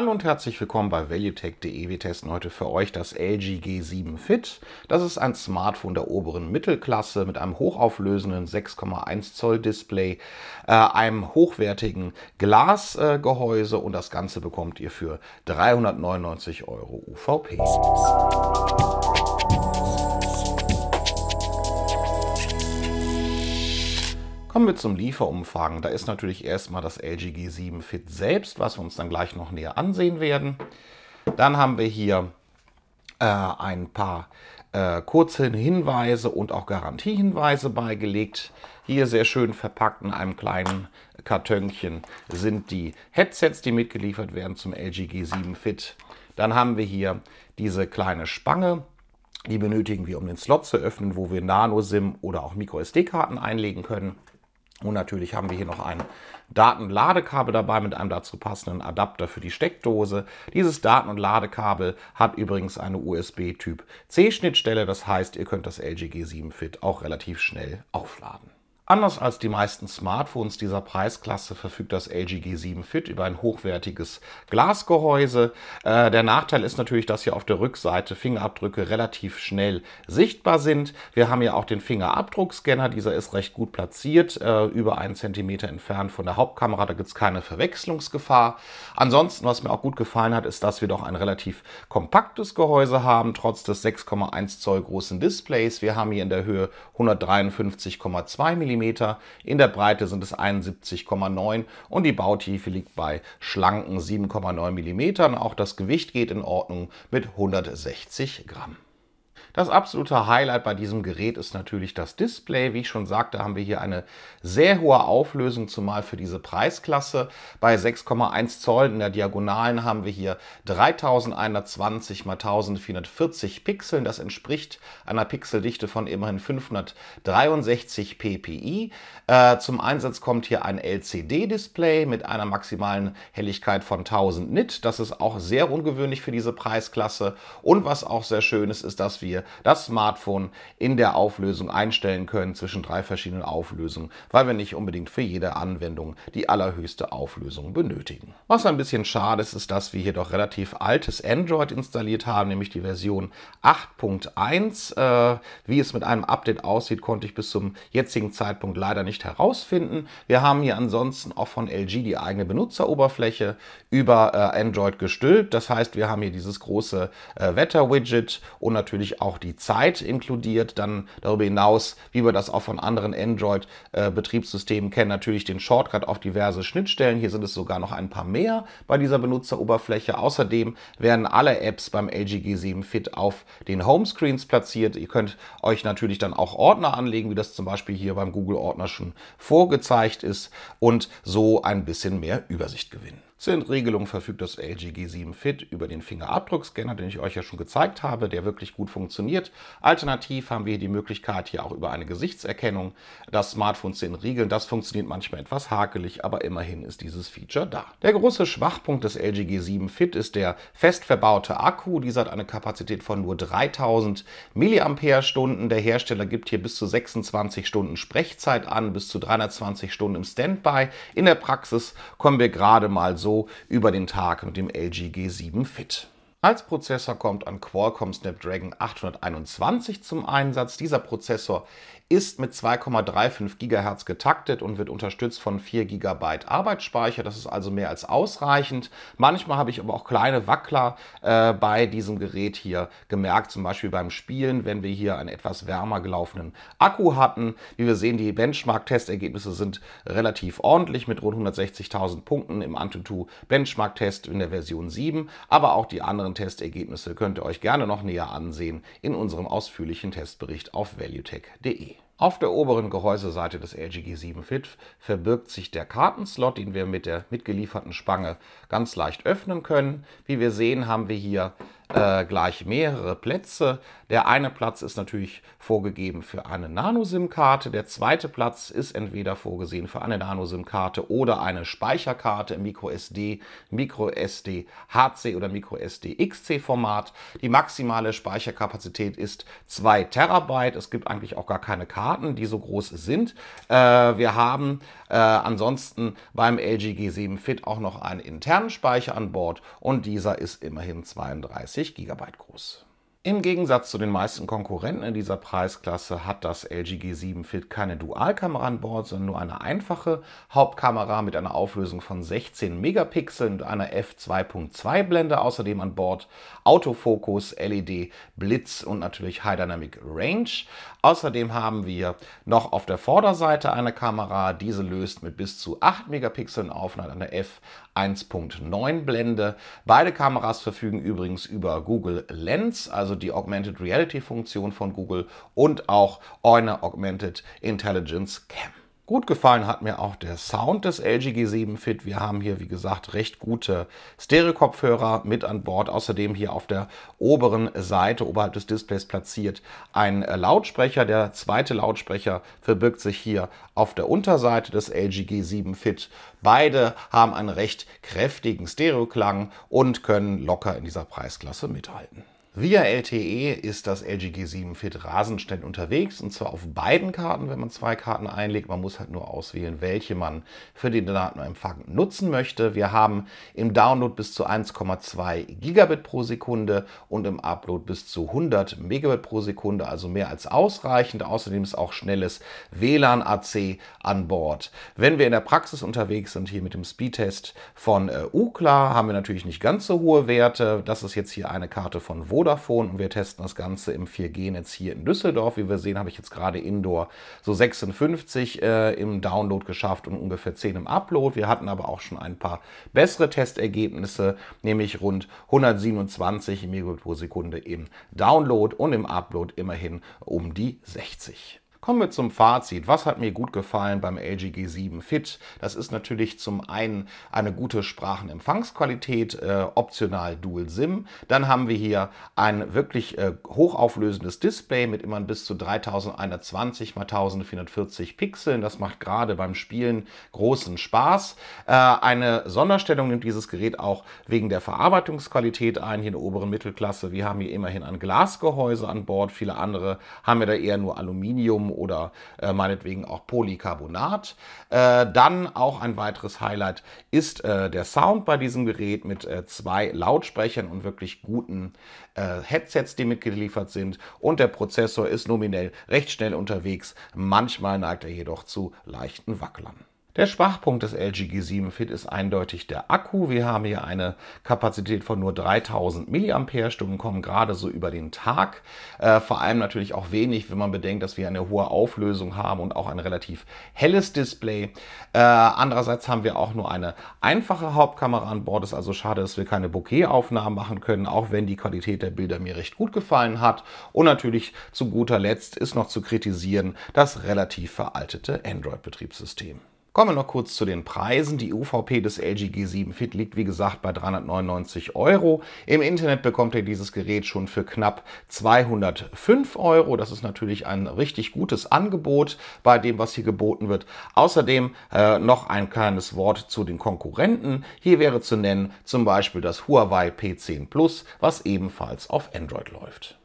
Hallo und herzlich willkommen bei ValueTech.de. Wir testen heute für euch das LG G7 Fit. Das ist ein Smartphone der oberen Mittelklasse mit einem hochauflösenden 6,1 Zoll Display, äh, einem hochwertigen Glasgehäuse und das Ganze bekommt ihr für 399 Euro UVP. Kommen wir zum Lieferumfang. Da ist natürlich erstmal das LG G7 Fit selbst, was wir uns dann gleich noch näher ansehen werden. Dann haben wir hier äh, ein paar äh, kurze Hinweise und auch Garantiehinweise beigelegt. Hier sehr schön verpackt in einem kleinen Kartönchen sind die Headsets, die mitgeliefert werden zum LG G7 Fit. Dann haben wir hier diese kleine Spange. Die benötigen wir, um den Slot zu öffnen, wo wir Nano-SIM oder auch micro sd karten einlegen können. Und natürlich haben wir hier noch ein Datenladekabel dabei mit einem dazu passenden Adapter für die Steckdose. Dieses Daten- und Ladekabel hat übrigens eine USB-Typ-C-Schnittstelle. Das heißt, ihr könnt das LG G7 Fit auch relativ schnell aufladen. Anders als die meisten Smartphones dieser Preisklasse verfügt das LG G7 Fit über ein hochwertiges Glasgehäuse. Äh, der Nachteil ist natürlich, dass hier auf der Rückseite Fingerabdrücke relativ schnell sichtbar sind. Wir haben hier auch den Fingerabdruckscanner, dieser ist recht gut platziert, äh, über einen Zentimeter entfernt von der Hauptkamera, da gibt es keine Verwechslungsgefahr. Ansonsten, was mir auch gut gefallen hat, ist, dass wir doch ein relativ kompaktes Gehäuse haben, trotz des 6,1 Zoll großen Displays. Wir haben hier in der Höhe 153,2 mm mm, in der Breite sind es 71,9 und die Bautiefe liegt bei schlanken 7,9 mm. Auch das Gewicht geht in Ordnung mit 160 Gramm. Das absolute Highlight bei diesem Gerät ist natürlich das Display. Wie ich schon sagte, haben wir hier eine sehr hohe Auflösung, zumal für diese Preisklasse. Bei 6,1 Zoll in der Diagonalen haben wir hier 3120 x 1440 Pixeln. Das entspricht einer Pixeldichte von immerhin 563 ppi. Äh, zum Einsatz kommt hier ein LCD-Display mit einer maximalen Helligkeit von 1000 Nit. Das ist auch sehr ungewöhnlich für diese Preisklasse. Und was auch sehr schön ist, ist, dass wir das Smartphone in der Auflösung einstellen können zwischen drei verschiedenen Auflösungen, weil wir nicht unbedingt für jede Anwendung die allerhöchste Auflösung benötigen. Was ein bisschen schade ist, ist, dass wir hier doch relativ altes Android installiert haben, nämlich die Version 8.1. Äh, wie es mit einem Update aussieht, konnte ich bis zum jetzigen Zeitpunkt leider nicht herausfinden. Wir haben hier ansonsten auch von LG die eigene Benutzeroberfläche über äh, Android gestülpt. Das heißt, wir haben hier dieses große äh, Wetter-Widget und natürlich auch auch die Zeit inkludiert. Dann darüber hinaus, wie wir das auch von anderen Android-Betriebssystemen kennen, natürlich den Shortcut auf diverse Schnittstellen. Hier sind es sogar noch ein paar mehr bei dieser Benutzeroberfläche. Außerdem werden alle Apps beim LG G7 Fit auf den Homescreens platziert. Ihr könnt euch natürlich dann auch Ordner anlegen, wie das zum Beispiel hier beim Google-Ordner schon vorgezeigt ist und so ein bisschen mehr Übersicht gewinnen. Zur Entriegelung verfügt das LG G7 Fit über den Fingerabdruckscanner, den ich euch ja schon gezeigt habe, der wirklich gut funktioniert. Alternativ haben wir hier die Möglichkeit, hier auch über eine Gesichtserkennung das Smartphone zu entriegeln. Das funktioniert manchmal etwas hakelig, aber immerhin ist dieses Feature da. Der große Schwachpunkt des LG G7 Fit ist der fest verbaute Akku. Dieser hat eine Kapazität von nur 3000 mAh. Der Hersteller gibt hier bis zu 26 Stunden Sprechzeit an, bis zu 320 Stunden im Standby. In der Praxis kommen wir gerade mal so so über den Tag mit dem LG G7 Fit. Als Prozessor kommt ein Qualcomm Snapdragon 821 zum Einsatz. Dieser Prozessor ist mit 2,35 GHz getaktet und wird unterstützt von 4 GB Arbeitsspeicher. Das ist also mehr als ausreichend. Manchmal habe ich aber auch kleine Wackler äh, bei diesem Gerät hier gemerkt, zum Beispiel beim Spielen, wenn wir hier einen etwas wärmer gelaufenen Akku hatten. Wie wir sehen, die Benchmark-Testergebnisse sind relativ ordentlich mit rund 160.000 Punkten im Antutu Benchmark-Test in der Version 7, aber auch die anderen anderen Testergebnisse könnt ihr euch gerne noch näher ansehen in unserem ausführlichen Testbericht auf valuetech.de. Auf der oberen Gehäuseseite des LG G7 Fit verbirgt sich der Kartenslot, den wir mit der mitgelieferten Spange ganz leicht öffnen können. Wie wir sehen, haben wir hier äh, gleich mehrere Plätze. Der eine Platz ist natürlich vorgegeben für eine Nano-SIM-Karte. Der zweite Platz ist entweder vorgesehen für eine Nano-SIM-Karte oder eine Speicherkarte im MicroSD, MicroSD HC oder MicroSD XC Format. Die maximale Speicherkapazität ist 2 Terabyte. Es gibt eigentlich auch gar keine Karte Karten, die so groß sind. Äh, wir haben äh, ansonsten beim LG G7 Fit auch noch einen internen Speicher an Bord und dieser ist immerhin 32 GB groß. Im Gegensatz zu den meisten Konkurrenten in dieser Preisklasse hat das LG G7 Fit keine Dualkamera an Bord, sondern nur eine einfache Hauptkamera mit einer Auflösung von 16 Megapixeln und einer f2.2 Blende. Außerdem an Bord Autofokus, LED, Blitz und natürlich High Dynamic Range. Außerdem haben wir noch auf der Vorderseite eine Kamera. Diese löst mit bis zu 8 Megapixeln auf und hat eine f1.9 Blende. Beide Kameras verfügen übrigens über Google Lens, also also die Augmented Reality Funktion von Google und auch eine Augmented Intelligence Cam. Gut gefallen hat mir auch der Sound des LG G7 Fit. Wir haben hier, wie gesagt, recht gute Stereo-Kopfhörer mit an Bord. Außerdem hier auf der oberen Seite, oberhalb des Displays platziert, ein Lautsprecher. Der zweite Lautsprecher verbirgt sich hier auf der Unterseite des LG G7 Fit. Beide haben einen recht kräftigen Stereoklang und können locker in dieser Preisklasse mithalten. Via LTE ist das LG G7 Fit rasend schnell unterwegs und zwar auf beiden Karten, wenn man zwei Karten einlegt. Man muss halt nur auswählen, welche man für den Datenempfang nutzen möchte. Wir haben im Download bis zu 1,2 Gigabit pro Sekunde und im Upload bis zu 100 Megabit pro Sekunde, also mehr als ausreichend. Außerdem ist auch schnelles WLAN AC an Bord. Wenn wir in der Praxis unterwegs sind, hier mit dem Speedtest von äh, UCLA, haben wir natürlich nicht ganz so hohe Werte. Das ist jetzt hier eine Karte von Vodafone. Vodafone und wir testen das Ganze im 4G-Netz hier in Düsseldorf. Wie wir sehen, habe ich jetzt gerade Indoor so 56 äh, im Download geschafft und ungefähr 10 im Upload. Wir hatten aber auch schon ein paar bessere Testergebnisse, nämlich rund 127 Mbit pro Sekunde im Download und im Upload immerhin um die 60. Kommen wir zum Fazit. Was hat mir gut gefallen beim LG G7 Fit? Das ist natürlich zum einen eine gute Sprachenempfangsqualität, äh, optional Dual SIM. Dann haben wir hier ein wirklich äh, hochauflösendes Display mit immer bis zu 3120 x 1440 Pixeln. Das macht gerade beim Spielen großen Spaß. Äh, eine Sonderstellung nimmt dieses Gerät auch wegen der Verarbeitungsqualität ein, hier in der oberen Mittelklasse. Wir haben hier immerhin ein Glasgehäuse an Bord. Viele andere haben ja da eher nur Aluminium oder äh, meinetwegen auch Polycarbonat. Äh, dann auch ein weiteres Highlight ist äh, der Sound bei diesem Gerät mit äh, zwei Lautsprechern und wirklich guten äh, Headsets, die mitgeliefert sind. Und der Prozessor ist nominell recht schnell unterwegs. Manchmal neigt er jedoch zu leichten Wacklern. Der Schwachpunkt des LG G7 Fit ist eindeutig der Akku. Wir haben hier eine Kapazität von nur 3000 mAh, kommen gerade so über den Tag. Äh, vor allem natürlich auch wenig, wenn man bedenkt, dass wir eine hohe Auflösung haben und auch ein relativ helles Display. Äh, andererseits haben wir auch nur eine einfache Hauptkamera an Bord. Es ist also schade, dass wir keine Bokeh-Aufnahmen machen können, auch wenn die Qualität der Bilder mir recht gut gefallen hat. Und natürlich zu guter Letzt ist noch zu kritisieren das relativ veraltete Android-Betriebssystem. Kommen wir noch kurz zu den Preisen. Die UVP des LG G7 Fit liegt wie gesagt bei 399 Euro. Im Internet bekommt ihr dieses Gerät schon für knapp 205 Euro. Das ist natürlich ein richtig gutes Angebot bei dem, was hier geboten wird. Außerdem äh, noch ein kleines Wort zu den Konkurrenten. Hier wäre zu nennen zum Beispiel das Huawei P10 Plus, was ebenfalls auf Android läuft.